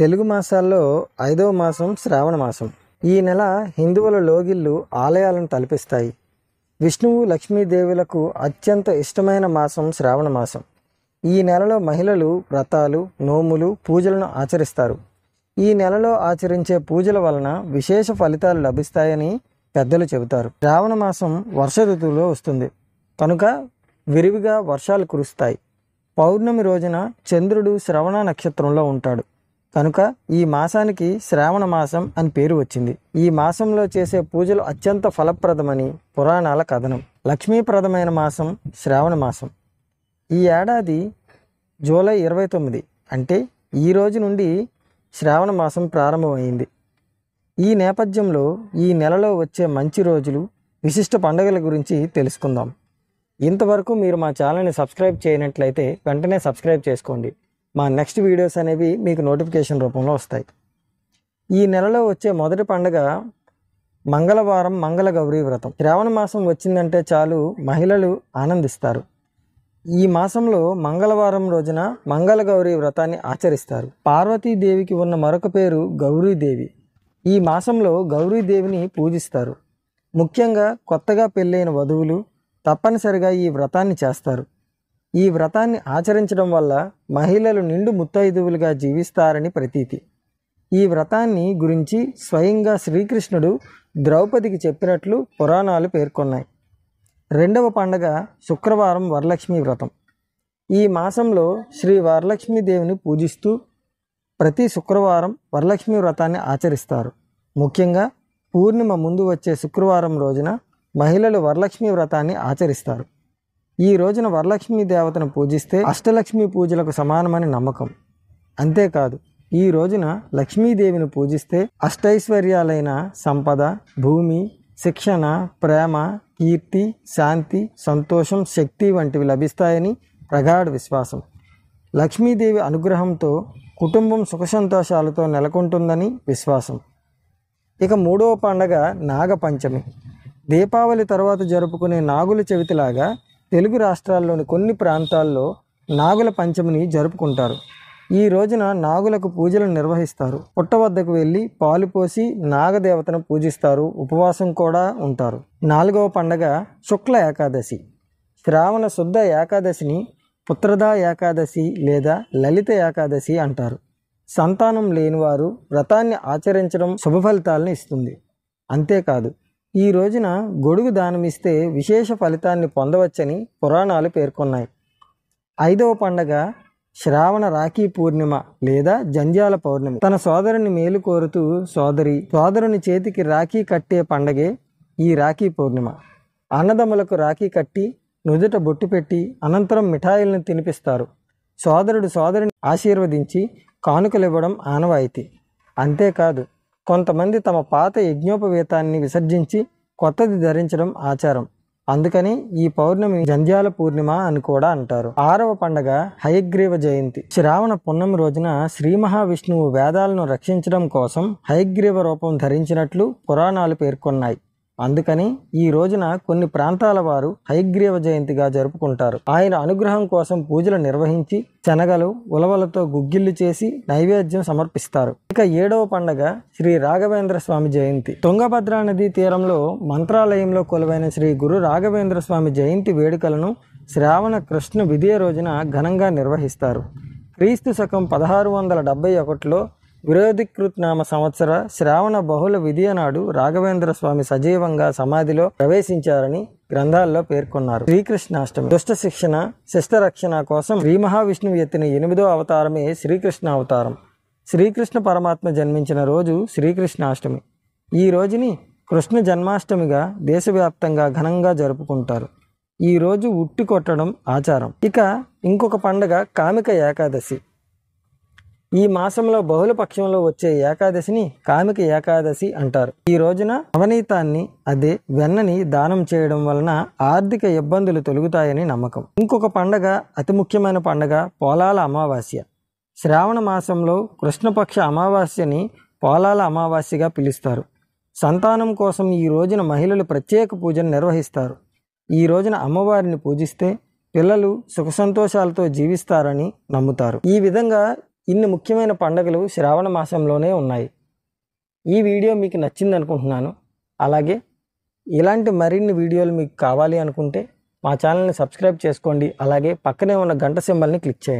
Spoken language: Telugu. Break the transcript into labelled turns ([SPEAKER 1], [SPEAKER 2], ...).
[SPEAKER 1] తెలుగు మాసాల్లో ఐదవ మాసం శ్రావణ మాసం ఈ నెల హిందువుల లోగిళ్ళు ఆలయాలను తలపిస్తాయి విష్ణువు లక్ష్మీదేవులకు అత్యంత ఇష్టమైన మాసం శ్రావణ మాసం ఈ నెలలో మహిళలు వ్రతాలు నోములు పూజలను ఆచరిస్తారు ఈ నెలలో ఆచరించే పూజల వలన విశేష ఫలితాలు లభిస్తాయని పెద్దలు చెబుతారు శ్రావణ మాసం వర్ష ఋతువులో వస్తుంది కనుక విరివిగా వర్షాలు కురుస్తాయి పౌర్ణమి రోజున చంద్రుడు శ్రవణ నక్షత్రంలో ఉంటాడు కనుక ఈ మాసానికి శ్రావణ మాసం అని పేరు వచ్చింది ఈ మాసంలో చేసే పూజలు అత్యంత ఫలప్రదమని పురాణాల కథనం లక్ష్మీప్రదమైన మాసం శ్రావణ మాసం ఈ ఏడాది జూలై ఇరవై తొమ్మిది అంటే ఈ రోజు నుండి శ్రావణ మాసం ప్రారంభమైంది ఈ నేపథ్యంలో ఈ నెలలో వచ్చే మంచి రోజులు విశిష్ట పండుగల గురించి తెలుసుకుందాం ఇంతవరకు మీరు మా ఛానల్ని సబ్స్క్రైబ్ చేయనట్లయితే వెంటనే సబ్స్క్రైబ్ చేసుకోండి మా నెక్స్ట్ వీడియోస్ అనేవి మీకు నోటిఫికేషన్ రూపంలో వస్తాయి ఈ నెలలో వచ్చే మొదటి పండుగ మంగళవారం మంగళ గౌరీ వ్రతం శ్రావణ మాసం వచ్చిందంటే చాలు మహిళలు ఆనందిస్తారు ఈ మాసంలో మంగళవారం రోజున మంగళ గౌరీ వ్రతాన్ని ఆచరిస్తారు పార్వతీదేవికి ఉన్న మరొక పేరు గౌరీదేవి ఈ మాసంలో గౌరీదేవిని పూజిస్తారు ముఖ్యంగా కొత్తగా పెళ్ళైన వధువులు తప్పనిసరిగా ఈ వ్రతాన్ని చేస్తారు ఈ వ్రతాన్ని ఆచరించడం వల్ల మహిళలు నిండు ముత్తైదువులుగా జీవిస్తారని ప్రతీతి ఈ వ్రతాన్ని గురించి స్వయంగా శ్రీకృష్ణుడు ద్రౌపదికి చెప్పినట్లు పురాణాలు పేర్కొన్నాయి రెండవ పండగ శుక్రవారం వరలక్ష్మి వ్రతం ఈ మాసంలో శ్రీ వరలక్ష్మీదేవిని పూజిస్తూ ప్రతి శుక్రవారం వరలక్ష్మి వ్రతాన్ని ఆచరిస్తారు ముఖ్యంగా పూర్ణిమ ముందు వచ్చే శుక్రవారం రోజున మహిళలు వరలక్ష్మి వ్రతాన్ని ఆచరిస్తారు ఈ రోజున వరలక్ష్మీ దేవతను పూజిస్తే అష్టలక్ష్మి పూజలకు సమానమని నమ్మకం అంతేకాదు ఈ రోజున లక్ష్మీదేవిని పూజిస్తే అష్టైశ్వర్యాలైన సంపద భూమి శిక్షణ ప్రేమ కీర్తి శాంతి సంతోషం శక్తి వంటివి లభిస్తాయని ప్రగాఢ విశ్వాసం లక్ష్మీదేవి అనుగ్రహంతో కుటుంబం సుఖసంతోషాలతో నెలకొంటుందని విశ్వాసం ఇక మూడవ పండగ నాగపంచమి దీపావళి తర్వాత జరుపుకునే నాగుల చవితిలాగా తెలుగు రాష్ట్రాల్లోని కొన్ని ప్రాంతాల్లో నాగుల పంచమిని జరుపుకుంటారు ఈ రోజున నాగులకు పూజలు నిర్వహిస్తారు పుట్ట వద్దకు వెళ్ళి పాలు పోసి నాగదేవతను పూజిస్తారు ఉపవాసం కూడా ఉంటారు నాలుగవ పండగ శుక్ల ఏకాదశి శ్రావణ శుద్ధ ఏకాదశిని పుత్రదా ఏకాదశి లేదా లలిత ఏకాదశి అంటారు సంతానం లేనివారు వ్రతాన్ని ఆచరించడం శుభ ఫలితాలను ఇస్తుంది అంతేకాదు ఈ రోజున గొడుగు దానమిస్తే విశేష ఫలితాన్ని పొందవచ్చని పురాణాలు పేర్కొన్నాయి ఐదవ పండగ శ్రావణ రాఖీ పూర్ణిమ లేదా జంజాల పౌర్ణిమ తన సోదరుని మేలు కోరుతూ సోదరి సోదరుని చేతికి రాఖీ కట్టే పండగే ఈ రాఖీ పూర్ణిమ అన్నదమ్ములకు రాఖీ కట్టి నుదుట బొట్టు పెట్టి అనంతరం మిఠాయిలను తినిపిస్తారు సోదరుడు సోదరుని ఆశీర్వదించి కానుకలివ్వడం ఆనవాయితీ అంతేకాదు కొంతమంది తమ పాత యజ్ఞోపవేతాన్ని విసర్జించి కొత్తది ధరించడం ఆచారం అందుకని ఈ పౌర్ణమి జంధ్యాల పూర్ణిమ అని కూడా అంటారు ఆరవ పండగ హయగ్రీవ జయంతి శ్రావణ పున్నమి రోజున శ్రీ మహావిష్ణువు వేదాలను రక్షించడం కోసం హయగ్రీవ రూపం ధరించినట్లు పురాణాలు పేర్కొన్నాయి అందుకని ఈ రోజున కొన్ని ప్రాంతాల వారు హైగ్రీవ జయంతిగా జరుపుకుంటారు ఆయన అనుగ్రహం కోసం పూజలు నిర్వహించి శనగలు ఉలవలతో గుగ్గిళ్ళు చేసి నైవేద్యం సమర్పిస్తారు ఇక ఏడవ పండగ శ్రీ రాఘవేంద్ర స్వామి జయంతి తుంగభద్రా నదీ తీరంలో మంత్రాలయంలో కొలువైన శ్రీ గురు రాఘవేంద్ర స్వామి జయంతి వేడుకలను శ్రావణ కృష్ణ విదే రోజున ఘనంగా నిర్వహిస్తారు క్రీస్తు శకం పదహారు వందల డెబ్బై ఒకటిలో విరోధికృత్ నామ సంవత్సర శ్రావణ బహుళ విధియనాడు రాఘవేంద్ర స్వామి సజీవంగా సమాధిలో ప్రవేశించారని గ్రంథాల్లో పేర్కొన్నారు శ్రీకృష్ణాష్టమి దుష్ట శిక్షణ శిష్ట రక్షణ కోసం శ్రీ మహావిష్ణువు ఎత్తిన ఎనిమిదో అవతారమే శ్రీకృష్ణ అవతారం శ్రీకృష్ణ పరమాత్మ జన్మించిన రోజు శ్రీకృష్ణాష్టమి ఈ రోజుని కృష్ణ జన్మాష్టమిగా దేశవ్యాప్తంగా ఘనంగా జరుపుకుంటారు ఈ రోజు ఉట్టి కొట్టడం ఆచారం ఇక ఇంకొక పండగ కామిక ఏకాదశి ఈ మాసంలో బహుళ పక్షంలో వచ్చే ఏకాదశిని కామిక ఏకాదశి అంటారు ఈ రోజున అవనీతాన్ని అదే వెన్నని దానం చేయడం వలన ఆర్థిక ఇబ్బందులు తొలుగుతాయని నమ్మకం ఇంకొక పండగ అతి ముఖ్యమైన పండగ పోలాల అమావాస్య శ్రావణ మాసంలో కృష్ణపక్ష అమావాస్యని పోలాల అమావాస్యగా పిలుస్తారు సంతానం కోసం ఈ రోజున మహిళలు ప్రత్యేక పూజను నిర్వహిస్తారు ఈ రోజున అమ్మవారిని పూజిస్తే పిల్లలు సుఖ సంతోషాలతో జీవిస్తారని నమ్ముతారు ఈ విధంగా ఇన్ని ముఖ్యమైన పండుగలు శ్రావణ మాసంలోనే ఉన్నాయి ఈ వీడియో మీకు నచ్చింది అనుకుంటున్నాను అలాగే ఇలాంటి మరిన్ని వీడియోలు మీకు కావాలి అనుకుంటే మా ఛానల్ని సబ్స్క్రైబ్ చేసుకోండి అలాగే పక్కనే ఉన్న గంట సింబల్ని క్లిక్ చేయండి